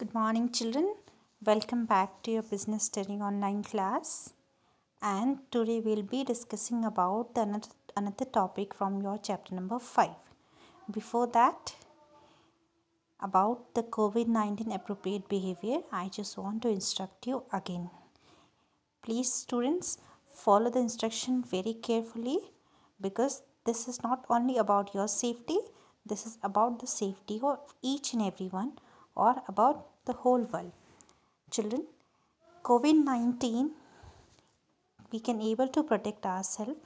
Good morning children. Welcome back to your business study online class. And today we'll be discussing about another, another topic from your chapter number 5. Before that, about the COVID-19 appropriate behavior, I just want to instruct you again. Please students, follow the instruction very carefully because this is not only about your safety, this is about the safety of each and everyone or about the whole world. Children, COVID-19, we can able to protect ourselves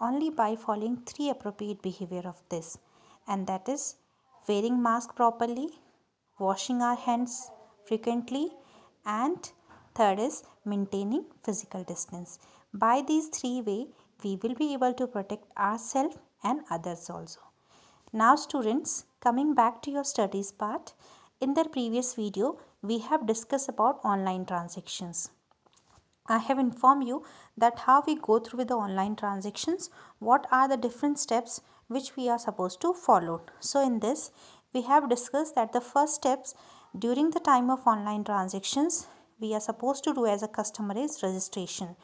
only by following three appropriate behavior of this and that is wearing mask properly, washing our hands frequently and third is maintaining physical distance. By these three way, we will be able to protect ourselves and others also. Now students, coming back to your studies part, in the previous video, we have discussed about online transactions. I have informed you that how we go through with the online transactions, what are the different steps which we are supposed to follow. So in this, we have discussed that the first steps during the time of online transactions we are supposed to do as a customer is registration.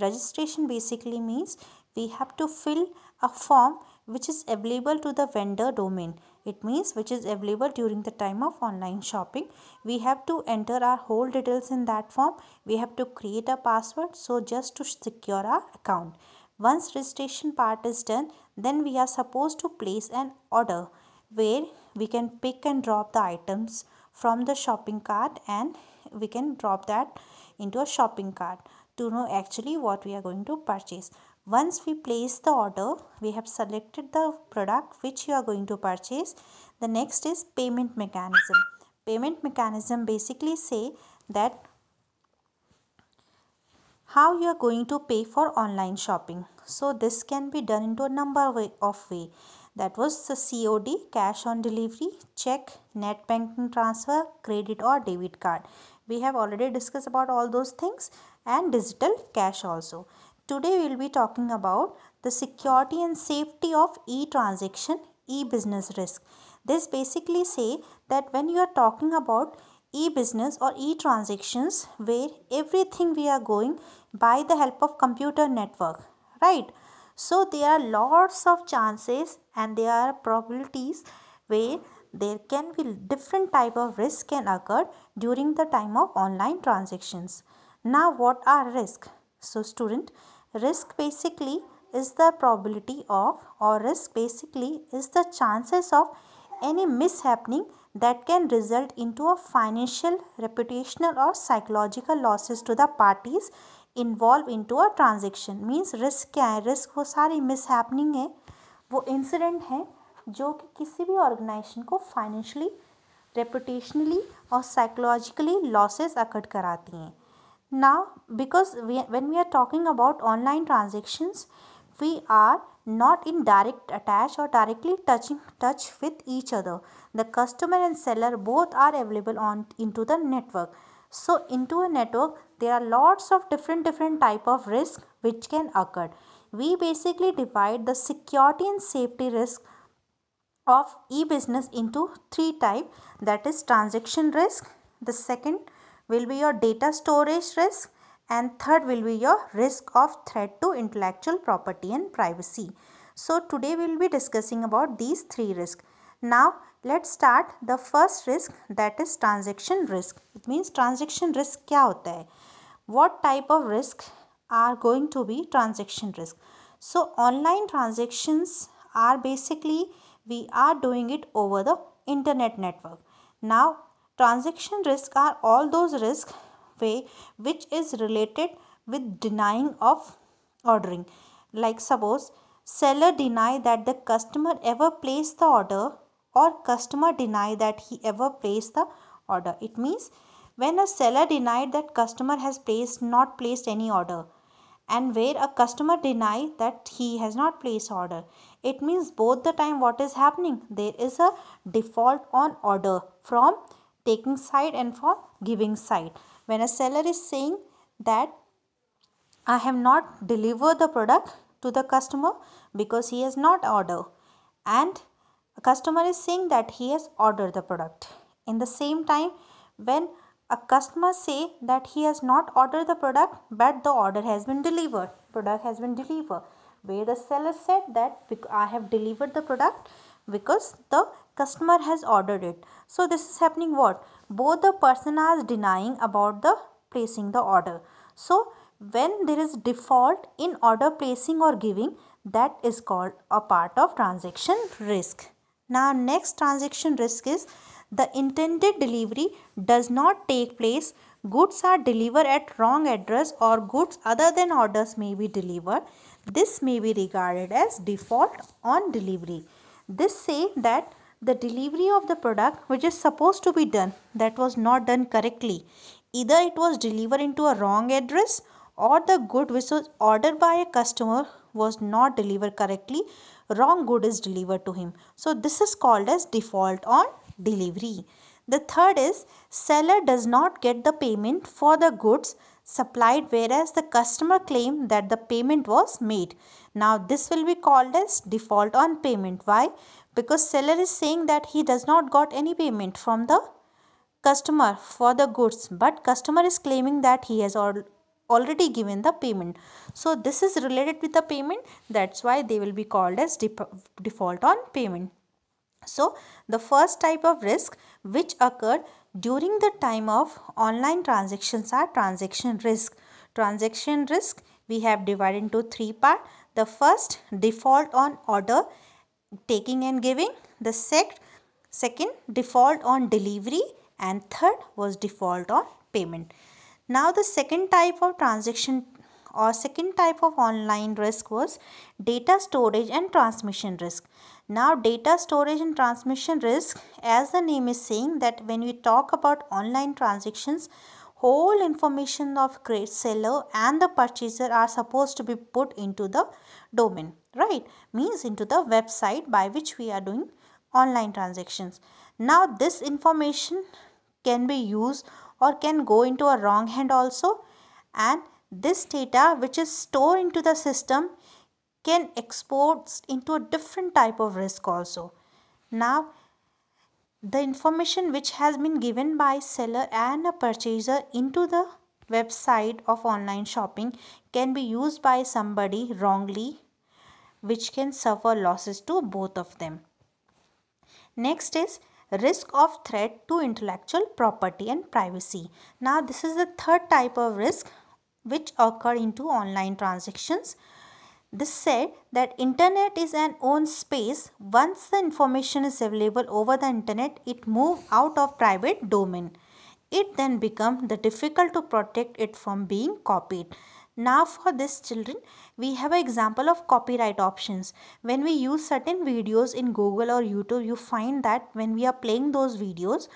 Registration basically means we have to fill a form which is available to the vendor domain it means which is available during the time of online shopping. We have to enter our whole details in that form. We have to create a password. So just to secure our account. Once registration part is done, then we are supposed to place an order where we can pick and drop the items from the shopping cart and we can drop that into a shopping cart to know actually what we are going to purchase. Once we place the order, we have selected the product which you are going to purchase. The next is payment mechanism. Payment mechanism basically say that how you are going to pay for online shopping. So this can be done into a number of way. That was the COD, cash on delivery, check, net banking transfer, credit or debit card. We have already discussed about all those things and digital cash also. Today we will be talking about the security and safety of e-transaction, e-business risk. This basically say that when you are talking about e-business or e-transactions where everything we are going by the help of computer network, right? So there are lots of chances and there are probabilities where there can be different type of risk can occur during the time of online transactions. Now what are risk? So student, risk basically is the probability of और risk basically is the chances of any mishappening that can result into a financial reputational और psychological losses to the parties involve into a transaction means risk क्या है risk वो सारी miss happening है वो incident हैं जो कि किसी भी ऑर्गेनाइजेशन को फाइनेंशली रेपुटेशनली और साइकोलॉजिकली लॉसेज अकट कराती हैं Now because we, when we are talking about online transactions, we are not in direct attach or directly touching touch with each other. The customer and seller both are available on into the network. So into a network there are lots of different different type of risk which can occur. We basically divide the security and safety risk of e-business into three type that is transaction risk, the second will be your data storage risk and third will be your risk of threat to intellectual property and privacy. So today we will be discussing about these three risks. Now let's start the first risk that is transaction risk. It means transaction risk क्या होता है? What type of risk are going to be transaction risk? So online transactions are basically we are doing it over the internet network. Now Transaction risk are all those risks way which is related with denying of ordering. Like suppose seller deny that the customer ever placed the order or customer deny that he ever placed the order. It means when a seller denied that customer has placed not placed any order and where a customer deny that he has not placed order it means both the time what is happening there is a default on order from taking side and for giving side when a seller is saying that i have not delivered the product to the customer because he has not ordered and a customer is saying that he has ordered the product in the same time when a customer say that he has not ordered the product but the order has been delivered product has been delivered where the seller said that i have delivered the product because the customer has ordered it so this is happening what both the person are denying about the placing the order so when there is default in order placing or giving that is called a part of transaction risk now next transaction risk is the intended delivery does not take place goods are delivered at wrong address or goods other than orders may be delivered this may be regarded as default on delivery this say that the delivery of the product which is supposed to be done that was not done correctly. Either it was delivered into a wrong address or the good which was ordered by a customer was not delivered correctly. Wrong good is delivered to him. So this is called as default on delivery. The third is seller does not get the payment for the goods supplied whereas the customer claim that the payment was made. Now this will be called as default on payment. Why? because seller is saying that he does not got any payment from the customer for the goods but customer is claiming that he has al already given the payment so this is related with the payment that's why they will be called as default on payment so the first type of risk which occurred during the time of online transactions are transaction risk transaction risk we have divided into three part the first default on order taking and giving the sec second default on delivery and third was default on payment now the second type of transaction or second type of online risk was data storage and transmission risk now data storage and transmission risk as the name is saying that when we talk about online transactions whole information of great seller and the purchaser are supposed to be put into the domain right means into the website by which we are doing online transactions now this information can be used or can go into a wrong hand also and this data which is stored into the system can export into a different type of risk also now the information which has been given by seller and a purchaser into the website of online shopping can be used by somebody wrongly which can suffer losses to both of them. Next is risk of threat to intellectual property and privacy. Now this is the third type of risk which occur into online transactions. This said that internet is an own space. Once the information is available over the internet, it move out of private domain. It then become the difficult to protect it from being copied. Now for this children, we have an example of copyright options. When we use certain videos in Google or YouTube, you find that when we are playing those videos,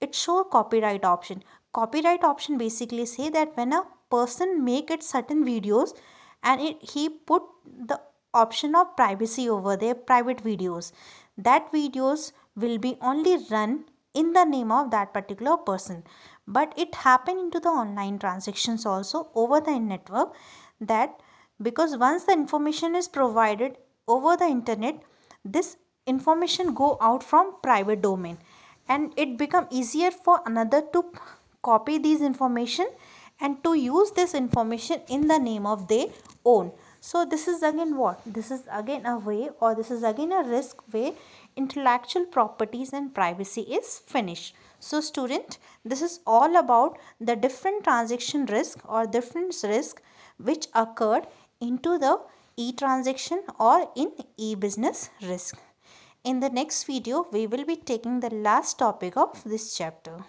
it show copyright option. Copyright option basically say that when a person make it certain videos and it, he put the option of privacy over their private videos. That videos will be only run in the name of that particular person but it happened into the online transactions also over the network that because once the information is provided over the internet this information go out from private domain and it become easier for another to copy these information and to use this information in the name of their own so this is again what this is again a way or this is again a risk way intellectual properties and privacy is finished. So student, this is all about the different transaction risk or difference risk which occurred into the e-transaction or in e-business risk. In the next video, we will be taking the last topic of this chapter.